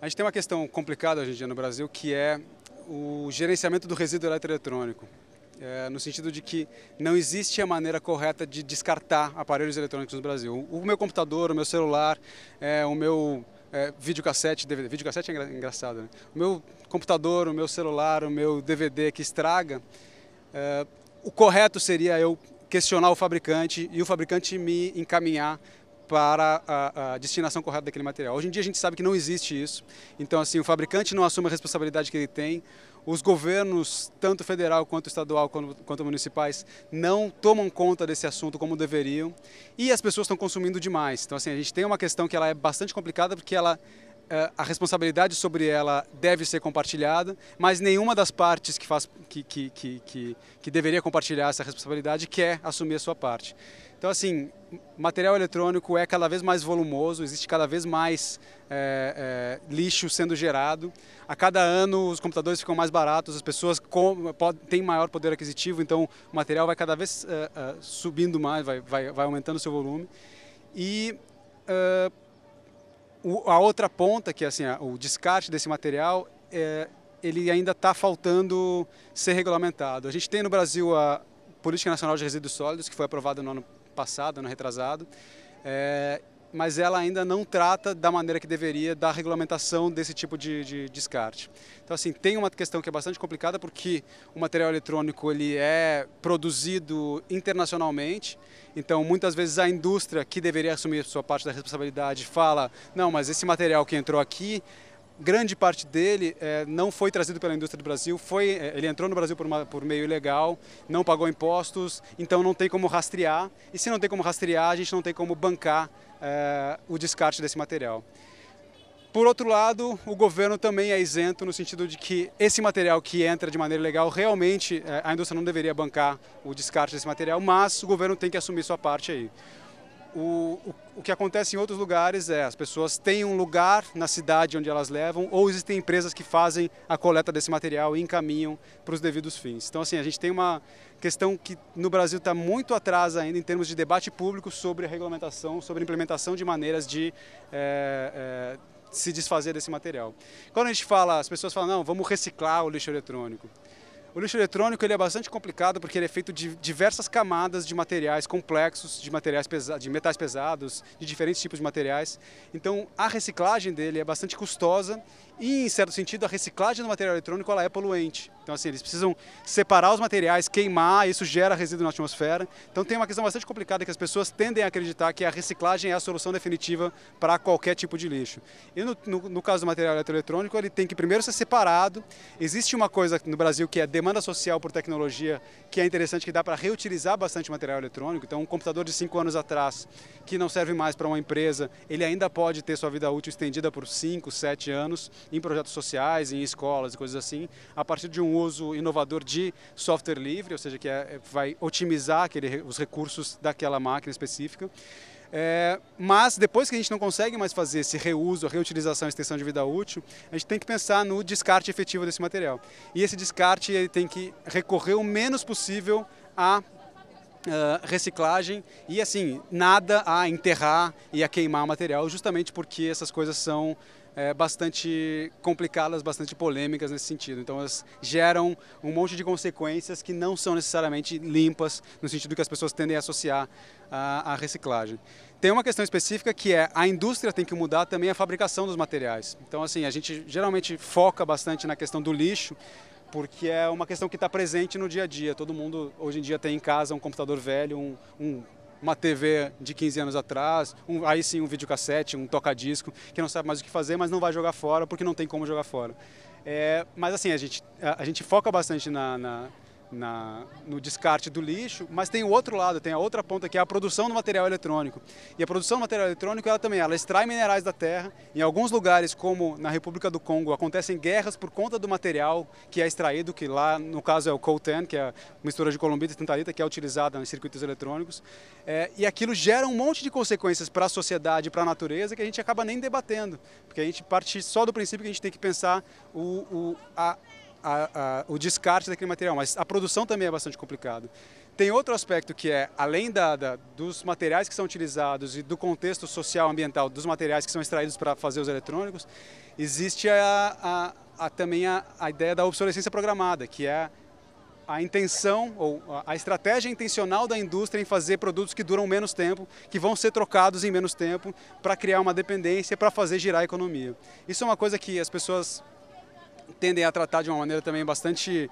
A gente tem uma questão complicada hoje em dia no Brasil que é o gerenciamento do resíduo eletroeletrônico. É, no sentido de que não existe a maneira correta de descartar aparelhos eletrônicos no Brasil. O, meu computador, o meu celular, é, o meu é, videocassete, DVD, videocassete é engraçado, né? O meu computador, o meu celular, o meu DVD que estraga, é, o correto seria eu questionar o fabricante e o fabricante me encaminhar para a, a, destinação correta daquele material. Hoje em dia a gente sabe que não existe isso. Então assim, o fabricante não assume a responsabilidade que ele tem. Os governos, tanto federal quanto estadual quanto, quanto municipais, não tomam conta desse assunto como deveriam. E as pessoas estão consumindo demais. Então assim, a gente tem uma questão que ela é bastante complicada porque ela é, a responsabilidade sobre ela deve ser compartilhada, mas nenhuma das partes que, faz, que, que, que, que, deveria compartilhar essa responsabilidade quer assumir a sua parte. Então, assim, material eletrônico é cada vez mais volumoso, existe cada vez mais é, é, lixo sendo gerado. A cada ano, os computadores ficam mais baratos, as pessoas com, pod, têm maior poder aquisitivo, então o material vai cada vez é, é, subindo mais, vai, vai, vai aumentando o seu volume. E o, a outra ponta, que é assim, o descarte desse material, é, ele ainda está faltando ser regulamentado. A gente tem no Brasil a Política Nacional de Resíduos Sólidos, que foi aprovada no ano passado, ano retrasado, é, mas ela ainda não trata da maneira que deveria da regulamentação desse tipo de, de descarte. Então, assim, tem uma questão que é bastante complicada porque o material eletrônico ele é produzido internacionalmente, então muitas vezes a indústria que deveria assumir sua parte da responsabilidade fala, não, mas esse material que entrou aqui grande parte dele é, não foi trazido pela indústria do Brasil, foi, eh, ele entrou no Brasil por, uma, por, meio ilegal, não pagou impostos, então não tem como rastrear, e se não tem como rastrear, a gente não tem como bancar é, o descarte desse material. Por outro lado, o governo também é isento no sentido de que esse material que entra de maneira legal, realmente a indústria não deveria bancar o descarte desse material, mas o governo tem que assumir sua parte aí o, o, o, que acontece em outros lugares é as pessoas têm um lugar na cidade onde elas levam, ou existem empresas que fazem a coleta desse material e encaminham para os devidos fins. Então, assim, a gente tem uma questão que no Brasil está muito atrás ainda em termos de debate público sobre a regulamentação, sobre a implementação de maneiras de. É, é, se desfazer desse material. Quando a gente fala, as pessoas falam, não, vamos reciclar o lixo eletrônico. O lixo eletrônico ele é bastante complicado porque ele é feito de diversas camadas de materiais complexos, de materiais pesados, de metais pesados, de diferentes tipos de materiais. Então a reciclagem dele é bastante custosa e, em certo sentido, a reciclagem do material eletrônico ela é poluente. Então, assim, eles precisam separar os materiais, queimar, isso gera resíduo na atmosfera. Então, tem uma questão bastante complicada que as pessoas tendem a acreditar que a reciclagem é a solução definitiva para qualquer tipo de lixo. E no, no, no caso do material eletrônico, ele tem que primeiro ser separado. Existe uma coisa no Brasil que é demanda social por tecnologia, que é interessante, que dá para reutilizar bastante material eletrônico. Então, um computador de 5 anos atrás, que não serve mais para uma empresa, ele ainda pode ter sua vida útil estendida por 5, 7 anos em projetos sociais, em escolas e coisas assim, a partir de um uso inovador de software livre, ou seja, que é, vai otimizar aquele, os recursos daquela máquina específica. É, mas depois que a gente não consegue mais fazer esse reuso, a reutilização, a extensão de vida útil, a gente tem que pensar no descarte efetivo desse material. E esse descarte ele tem que recorrer o menos possível à reciclagem e assim, nada a enterrar e a queimar o material, justamente porque essas coisas são é, bastante complicadas, bastante polêmicas nesse sentido. Então elas geram um monte de consequências que não são necessariamente limpas, no sentido que as pessoas tendem a associar à, à reciclagem. Tem uma questão específica que é a indústria tem que mudar também a fabricação dos materiais. Então assim, a gente geralmente foca bastante na questão do lixo, porque é uma questão que está presente no dia a dia. Todo mundo hoje em dia tem em casa um computador velho, um, um uma TV de 15 anos atrás, um, aí sim um videocassete, um tocadisco, que não sabe mais o que fazer, mas não vai jogar fora porque não tem como jogar fora. É, mas assim, a gente, a, a gente foca bastante na, na na, no descarte do lixo, mas tem o outro lado, tem a outra ponta que é a produção do material eletrônico. E a produção do material eletrônico, ela também, ela extrai minerais da terra. Em alguns lugares, como na República do Congo, acontecem guerras por conta do material que é extraído, que lá no caso é o coltan, que é a mistura de colombita e tantalita que é utilizada nos circuitos eletrônicos. É, e aquilo gera um monte de consequências para a sociedade, para a natureza, que a gente acaba nem debatendo, porque a gente parte só do princípio que a gente tem que pensar o, o a a, a, o descarte daquele material, mas a produção também é bastante complicado. Tem outro aspecto que é, além da, da, dos materiais que são utilizados e do contexto social ambiental dos materiais que são extraídos para fazer os eletrônicos, existe a, a também a, ideia da obsolescência programada, que é a intenção ou a estratégia intencional da indústria em fazer produtos que duram menos tempo, que vão ser trocados em menos tempo, para criar uma dependência, para fazer girar a economia. Isso é uma coisa que as pessoas tendem a tratar de uma maneira também bastante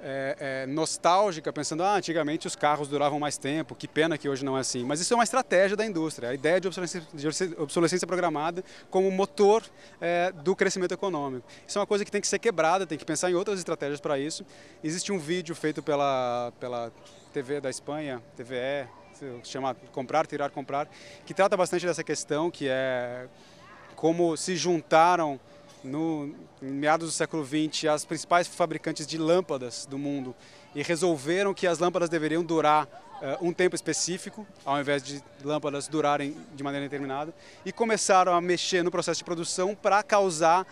é, é, nostálgica, pensando, ah, antigamente os carros duravam mais tempo, que pena que hoje não é assim. Mas isso é uma estratégia da indústria, a ideia de obsolescência, de obsolescência programada como motor é, do crescimento econômico. Isso é uma coisa que tem que ser quebrada, tem que pensar em outras estratégias para isso. Existe um vídeo feito pela, pela TV da Espanha, TVE, se chama Comprar, Tirar, Comprar, que trata bastante dessa questão, que é como se juntaram no em meados do século XX as principais fabricantes de lâmpadas do mundo e resolveram que as lâmpadas deveriam durar uh, um tempo específico, ao invés de lâmpadas durarem de maneira determinada, e começaram a mexer no processo de produção para causar uh,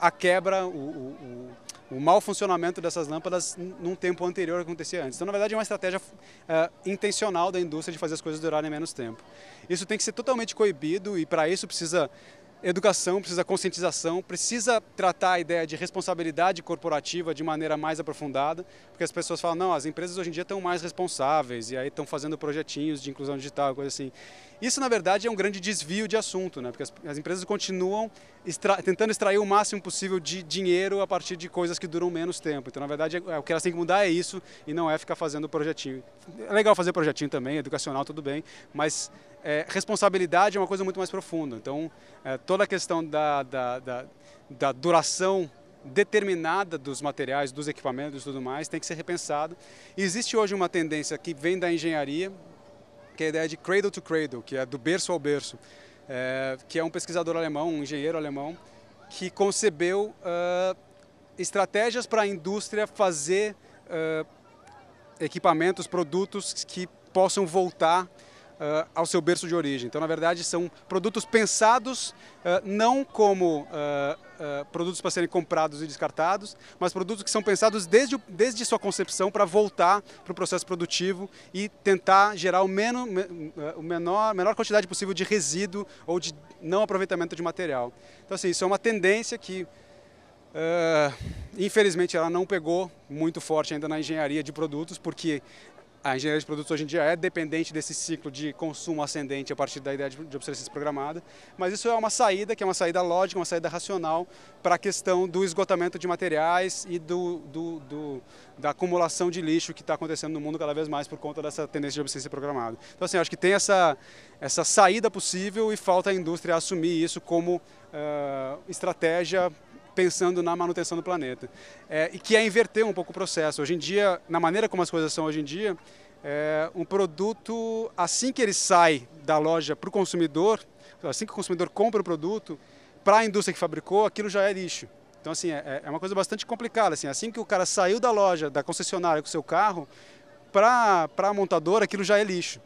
a quebra, o, o, o, o, mau funcionamento dessas lâmpadas num tempo anterior ao que acontecia antes. Então, na verdade, é uma estratégia uh, intencional da indústria de fazer as coisas durarem menos tempo. Isso tem que ser totalmente coibido e, para isso, precisa educação, precisa conscientização, precisa tratar a ideia de responsabilidade corporativa de maneira mais aprofundada, porque as pessoas falam, não, as empresas hoje em dia estão mais responsáveis e aí estão fazendo projetinhos de inclusão digital, coisa assim. Isso, na verdade, é um grande desvio de assunto, né? porque as, as empresas continuam extra, tentando extrair o máximo possível de dinheiro a partir de coisas que duram menos tempo. Então, na verdade, é, é, o que elas têm que mudar é isso e não é ficar fazendo projetinho. É legal fazer projetinho também, educacional, tudo bem, mas é, responsabilidade é uma coisa muito mais profunda. Então, é, toda a questão da, da, da, da duração determinada dos materiais, dos equipamentos e tudo mais tem que ser repensado. Existe hoje uma tendência que vem da engenharia, que é a ideia de cradle to cradle, que é do berço ao berço, é, que é um pesquisador alemão, um engenheiro alemão, que concebeu uh, estratégias para a indústria fazer uh, equipamentos, produtos que possam voltar uh, ao seu berço de origem. Então, na verdade, são produtos pensados uh, não como uh, produtos para serem comprados e descartados, mas produtos que são pensados desde, o, desde sua concepção para voltar para o processo produtivo e tentar gerar o, me, o menor, menor quantidade possível de resíduo ou de não aproveitamento de material. Então, assim, isso é uma tendência que Uh, infelizmente ela não pegou muito forte ainda na engenharia de produtos, porque a engenharia de produtos hoje em dia é dependente desse ciclo de consumo ascendente a partir da ideia de, obsolescência programada, mas isso é uma saída, que é uma saída lógica, uma saída racional para a questão do esgotamento de materiais e do, do, do da acumulação de lixo que está acontecendo no mundo cada vez mais por conta dessa tendência de obsolescência programada. Então, assim, acho que tem essa, essa saída possível e falta a indústria assumir isso como uh, estratégia pensando na manutenção do planeta. É, e que é inverter um pouco o processo. Hoje em dia, na maneira como as coisas são hoje em dia, é, um produto, assim que ele sai da loja para o consumidor, assim que o consumidor compra o produto, para a indústria que fabricou, aquilo já é lixo. Então, assim, é, é uma coisa bastante complicada. Assim, assim que o cara saiu da loja, da concessionária com o seu carro, para a montadora, aquilo já é lixo.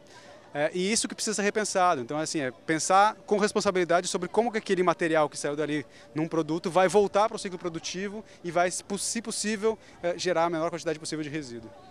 É, e isso que precisa ser repensado. Então, assim, é pensar com responsabilidade sobre como que aquele material que saiu dali num produto vai voltar para o ciclo produtivo e vai, se possível, é, gerar a menor quantidade possível de resíduo.